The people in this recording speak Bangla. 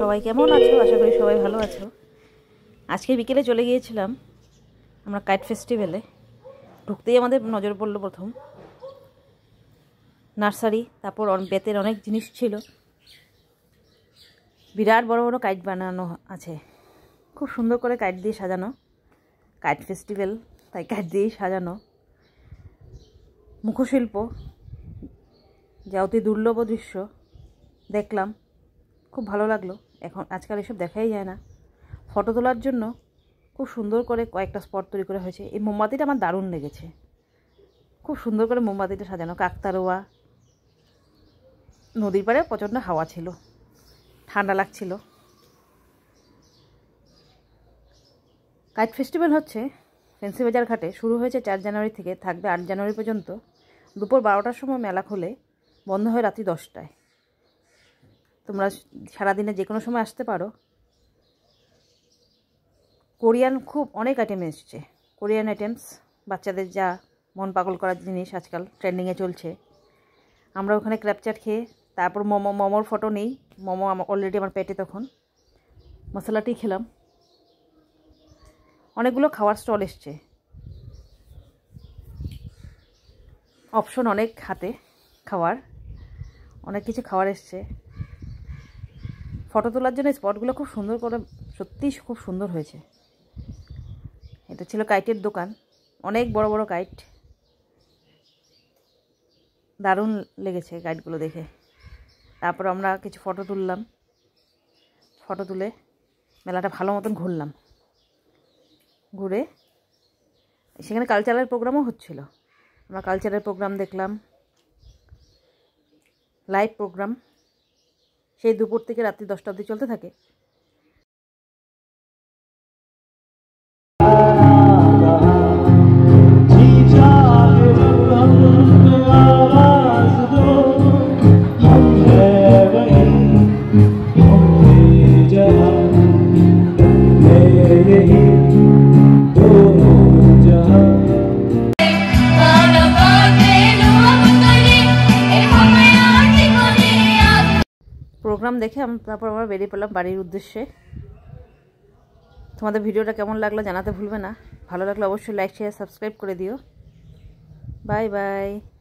সবাই কেমন আছো আশা করি সবাই ভালো আছো আজকে বিকেলে চলে গিয়েছিলাম আমরা কাইট ফেস্টিভ্যালে ঢুকতেই আমাদের নজর পড়ল প্রথম নার্সারি তারপর বেতের অনেক জিনিস ছিল বিরাট বড় বড় কাইট বানানো আছে খুব সুন্দর করে কাইট দিয়ে সাজানো কাইট ফেস্টিভ্যাল তাই কাইট দিয়ে সাজানো মুখশিল্প যা অতি দুর্লভ দৃশ্য দেখলাম খুব ভালো লাগলো এখন আজকাল এসব দেখাই যায় না ফটো তোলার জন্য খুব সুন্দর করে কয়েকটা স্পট তৈরি করা হয়েছে এই মোমবাতিটা আমার দারুণ লেগেছে খুব সুন্দর করে মোমবাতিটা সাজানো কাকতারোয়া নদীর পাড়ে প্রচণ্ড হাওয়া ছিল ঠান্ডা লাগছিল কাইট ফেস্টিভ্যাল হচ্ছে ফেন্সি বাজার ঘাটে শুরু হয়েছে চার জানুয়ারি থেকে থাকবে আট জানুয়ারি পর্যন্ত দুপুর বারোটার সময় মেলা খুলে বন্ধ হয় রাত্রি দশটায় তোমরা সারাদিনে যে কোনো সময় আসতে পারো কোরিয়ান খুব অনেক আইটেম এসছে কোরিয়ান আইটেমস বাচ্চাদের যা মন পাগল করার জিনিস আজকাল ট্রেন্ডিংয়ে চলছে আমরা ওখানে ক্র্যাপচার খেয়ে তারপর মোমো মোমোর ফটো নেই মোমো আমার অলরেডি আমার পেটে তখন মশলাটি খেলাম অনেকগুলো খাওয়ার স্টল এসছে অপশন অনেক হাতে খাওয়ার অনেক কিছু খাওয়ার এসছে ফটো তোলার জন্য স্পটগুলো খুব সুন্দর করে সত্যিই খুব সুন্দর হয়েছে এটা ছিল কাইটের দোকান অনেক বড় বড় কাইট দারুণ লেগেছে গাইডগুলো দেখে তারপর আমরা কিছু ফটো তুললাম ফটো তুলে মেলাটা ভালো মতন ঘুরলাম ঘুরে সেখানে কালচারাল প্রোগ্রামও হচ্ছিল আমরা কালচারাল প্রোগ্রাম দেখলাম লাইভ প্রোগ্রাম সেই দুপুর থেকে রাত্রি দশটা অবধি চলতে থাকে প্রোগ্রাম দেখে আমি তারপর আবার বেরিয়ে পড়লাম বাড়ির উদ্দেশ্যে তোমাদের ভিডিওটা কেমন লাগলো জানাতে ভুলবে না ভালো লাগলে অবশ্যই লাইক শেয়ার সাবস্ক্রাইব করে দিও বাই বাই